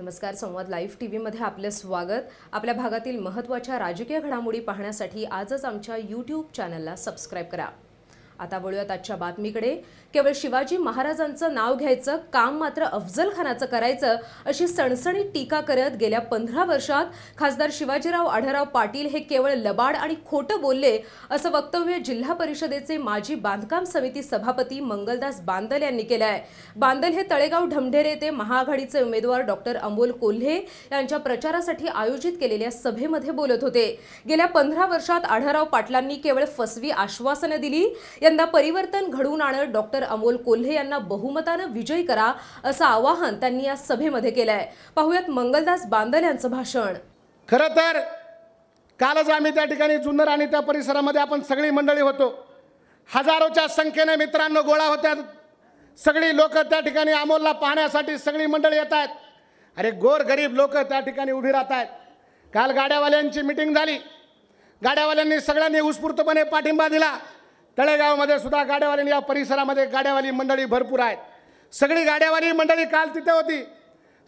नमस्कार संवाद live T व्हीमध्ये आपलं स्वागत आपल्या भागातील महत्त्वाच्या राजकीय घडामोडी पाहण्यासाठी आजच आमच्या यूट्यूब चॅनलला सबस्क्राईब करा आता बोलूयात आजच्या बातमीकडे केवळ शिवाजी महाराजांचं नाव घ्यायचं काम मात्र अफजल खानाचं करायचं अशी सणसणीत टीका करत गेल्या पंधरा वर्षात खासदार शिवाजीराव आढळराव पाटील हे केवळ लबाड आणि खोटं बोलले असं वक्तव्य जिल्हा परिषदेचे माजी बांधकाम समिती सभापती मंगलदास बांदल यांनी केलं आहे बांदल हे तळेगाव ढमढेरे येथे महाआघाडीचे उमेदवार डॉक्टर अमोल कोल्हे यांच्या प्रचारासाठी आयोजित केलेल्या सभेमध्ये बोलत होते गेल्या पंधरा वर्षात आढळराव पाटलांनी केवळ फसवी आश्वासनं दिली यंदा परिवर्तन घडवून आणत डॉक्टर अमोल कोल्हे यांना बहुमतानं विजयी करा असं आवाहन त्यांनी या सभेमध्ये केलं आहे पाहुयात मंगलदास बांदल यांचं भाषण खर तर कालच आम्ही त्या ठिकाणी जुन्नर आणि त्या परिसरामध्ये आपण सगळी मंडळी होतो हजारोच्या संख्येने मित्रांनो गोळा होत्या सगळी लोक त्या ठिकाणी अमोलला पाहण्यासाठी सगळी मंडळी येत आहेत अरे गोर गरीब लोक त्या ठिकाणी उभी राहत आहेत काल गाड्यावाल्यांची मिटिंग झाली गाड्यावाल्यांनी सगळ्यांनी उत्स्फूर्तपणे पाठिंबा दिला तळेगावमध्ये सुद्धा गाड्यावाली या परिसरामध्ये गाड्यावाली मंडळी भरपूर आहेत सगळी गाड्यावाली मंडळी काल तिथे होती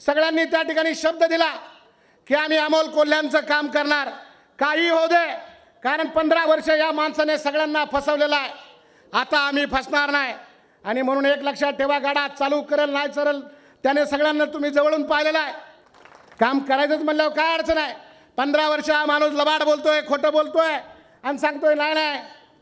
सगळ्यांनी त्या ठिकाणी शब्द दिला की आम्ही अमोल कोल्ह्यांचं काम करणार काही होऊ दे कारण पंधरा वर्ष या माणसाने सगळ्यांना फसवलेलं आहे आता आम्ही फसणार नाही आणि म्हणून एक लक्षात ठेवा गाडा चालू करेल नाही चरल त्याने सगळ्यांना तुम्ही जवळून पाहिलेलं आहे काम करायचंच म्हणल्यावर काय अडचण आहे पंधरा वर्ष हा माणूस लबाड बोलतोय खोटं बोलतोय आणि सांगतोय नाही नाही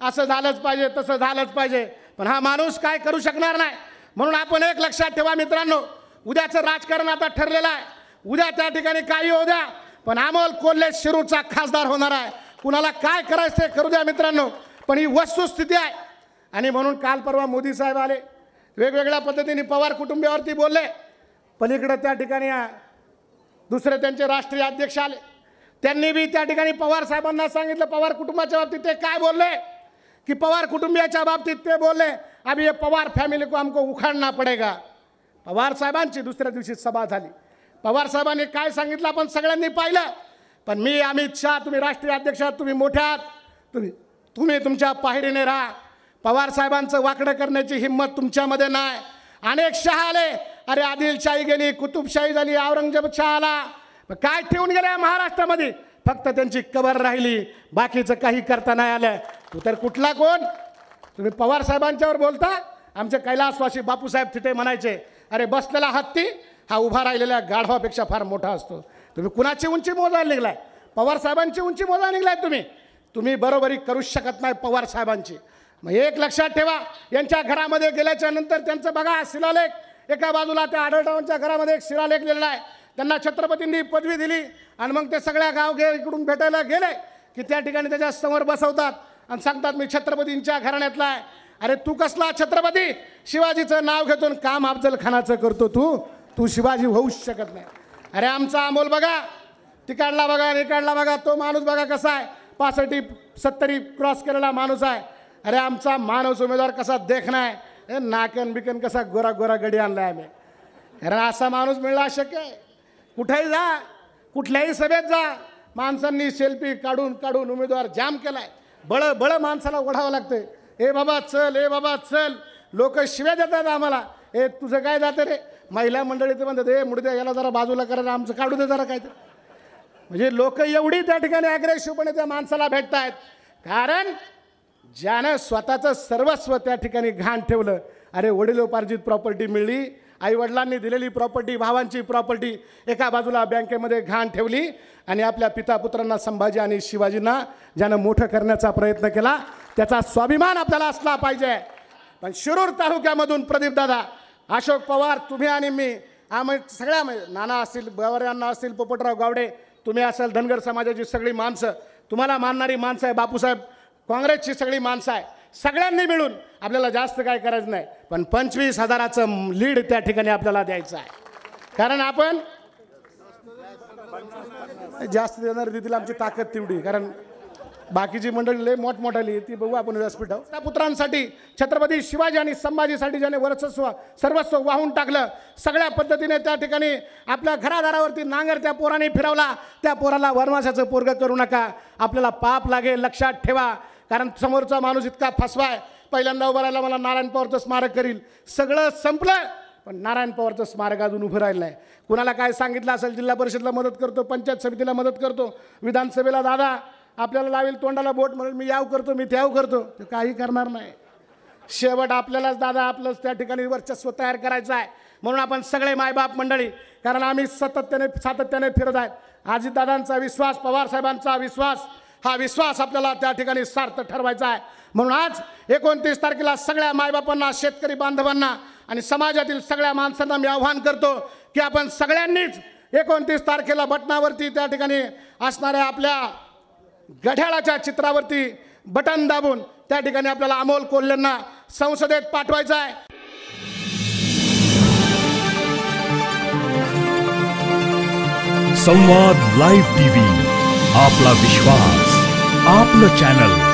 असं झालंच पाहिजे तसं झालंच पाहिजे पण हा माणूस काय करू शकणार नाही म्हणून आपण एक लक्षात ठेवा मित्रांनो उद्याचं राजकारण आता ठरलेलं आहे उद्या त्या ठिकाणी काही हो द्या पण अमोल कोल्हे शिरूरचा खासदार होणार आहे कुणाला काय करायचं ते करू द्या मित्रांनो पण ही वस्तुस्थिती आहे आणि म्हणून काल परवा मोदी साहेब आले वेगवेगळ्या पद्धतीने पवार कुटुंबियावरती बोलले पलीकडं त्या ठिकाणी दुसरे त्यांचे राष्ट्रीय अध्यक्ष आले त्यांनी बी त्या ठिकाणी पवार साहेबांना सांगितलं पवार कुटुंबाच्या बाबतीत ते काय बोलले कि पवार कुटुंबियाच्या बाबतीत ते बोलले आम्ही हे पवार फॅमिली को आमको उखाडना पडेगा पवार साहेबांची दुसऱ्या दिवशी सभा झाली पवार साहेबांनी काय सांगितलं आपण सगळ्यांनी पाहिलं पण मी अमित शहा तुम्ही राष्ट्रीय अध्यक्ष आहात तुम्ही मोठ्या आहात तुम्ही तुम्ही तुमच्या पाहिरीने राहा पवार साहेबांचं वाकडं करण्याची हिंमत तुमच्यामध्ये नाही अनेक शहा आले अरे आदिलशाही गेली कुतुबशाही झाली शहा आला काय ठेवून गेल्या महाराष्ट्रामध्ये फक्त त्यांची कबर राहिली बाकीचं काही करता नाही आलं तर कुठला कोण तुम्ही पवार साहेबांच्यावर बोलता आमचे कैलासवासी बापूसाहेब तिथे म्हणायचे अरे बसलेला हत्ती हा उभा राहिलेल्या गाढवापेक्षा फार मोठा असतो तुम्ही कुणाची उंची मोजायला निघलाय पवार साहेबांची उंची मोजायला निघलाय तुम्ही तुम्ही बरोबरी करूच शकत नाही पवार साहेबांची मग एक लक्षात ठेवा यांच्या घरामध्ये गेल्याच्या नंतर त्यांचं बघा शिलालेख एका बाजूला त्या आढळरावांच्या घरामध्ये एक शिलालेख लिहिलेला आहे त्यांना छत्रपतींनी पदवी दिली आणि मग ते सगळ्या गावगे इकडून भेटायला गेले की त्या ठिकाणी त्याच्या समोर बसवतात आणि सांगतात मी छत्रपतींच्या घराण्यातला आहे अरे तू कसला छत्रपती शिवाजीचं नाव घेतून काम अफजल खानाचं करतो तू तू शिवाजी होऊच शकत नाही अरे आमचा अमोल बघा तिकडला बघा रिकाडला बघा तो माणूस बघा कसा आहे पासष्टी सत्तरी क्रॉस केलेला माणूस आहे अरे आमचा माणूस उमेदवार कसा देखनाय आहे अरे नाकन बिकन कसा गोरा गोरा गडी आणला आहे आम्ही अरे असा माणूस मिळला शक्य आहे कुठेही जा कुठल्याही सभेत जा माणसांनी सेल्फी काढून काढून उमेदवार जाम केला आहे बळ बळ माणसाला ओढावं लागतंय ए बाबा चल ए बाबा चल लोक शिव्या देतात आम्हाला ए तुझं काय जातं रे महिला मंडळी ते म्हणतात ए मुडद्या याला जरा बाजूला करा आमचं काढू दे जरा काय म्हणजे लोक एवढी त्या ठिकाणी अग्रेसिव्हपणे त्या माणसाला भेटत आहेत कारण ज्यानं स्वतःचं सर्वस्व त्या ठिकाणी घाण ठेवलं अरे वडिलोपार्जित प्रॉपर्टी मिळली आईवडिलांनी दिलेली प्रॉपर्टी भावांची प्रॉपर्टी एका बाजूला बँकेमध्ये घाण ठेवली आणि आपल्या पिता पुत्रांना संभाजी आणि शिवाजींना ज्यानं मोठं करण्याचा प्रयत्न केला त्याचा स्वाभिमान आपल्याला असला पाहिजे पण शिरूर तालुक्यामधून प्रदीपदादा अशोक पवार तुम्ही आणि मी आम्ही सगळ्या म्हणजे नाना असतील बवऱ्यांना असतील पोपटराव गावडे तुम्ही असाल धनगर समाजाची सगळी माणसं तुम्हाला मानणारी माणसं आहे बापूसाहेब काँग्रेसची सगळी माणसं आहे सगळ्यांनी मिळून आपल्याला जास्त काय करायचं नाही पण पंचवीस हजाराचं लीड त्या ठिकाणी आपल्याला द्यायचं आहे कारण आपण जास्त देणार देतील आमची ताकद तेवढी कारण बाकीची मंडळी लय मोठमोठाली ती बघू आपण व्यासपीठ त्या पुत्रांसाठी छत्रपती शिवाजी आणि संभाजीसाठी ज्याने वर्चस्व सर्वस्व वाहून टाकलं सगळ्या पद्धतीने त्या ठिकाणी आपल्या घरादारावरती नांगर त्या पोराने फिरवला त्या पोराला वनवासाचं पोरग करू नका आपल्याला पाप लागेल लक्षात ठेवा कारण समोरचा माणूस इतका फसवाय पहिल्यांदा उभं राहिला मला नारायण पवारचं स्मारक करील सगळं संपलं पण नारायण पवारचं स्मारक अजून उभं राहिलं आहे कुणाला काय सांगितलं असेल जिल्हा परिषदला मदत करतो पंचायत समितीला मदत करतो विधानसभेला दादा आपल्याला लावेल तोंडाला बोट म्हणून मी याव करतो मी त्याव करतो ते काही करणार नाही शेवट आपल्यालाच दादा आपलंच त्या ठिकाणी वर्चस्व तयार करायचं आहे म्हणून आपण सगळे मायबाप मंडळी कारण आम्ही सातत्याने सातत्याने फिरत आहेत आजी दादांचा विश्वास पवारसाहेबांचा विश्वास हा विश्वास आपल्याला त्या ठिकाणी सार्थ ठरवायचा आहे म्हणून आज एकोणतीस तारखेला सगळ्या मायबापांना शेतकरी बांधवांना आणि समाजातील सगळ्या माणसांना मी आव्हान करतो की आपण सगळ्यांनीच एकोणतीस तारखेला बटनावरती त्या ठिकाणी असणाऱ्या आपल्या गढ्याळाच्या चित्रावरती बटन दाबून त्या ठिकाणी आपल्याला अमोल कोल्ह्यांना संसदेत पाठवायचं आहे संवाद लाईव्ह टीव्ही आपला विश्वास આપનો ચેનલ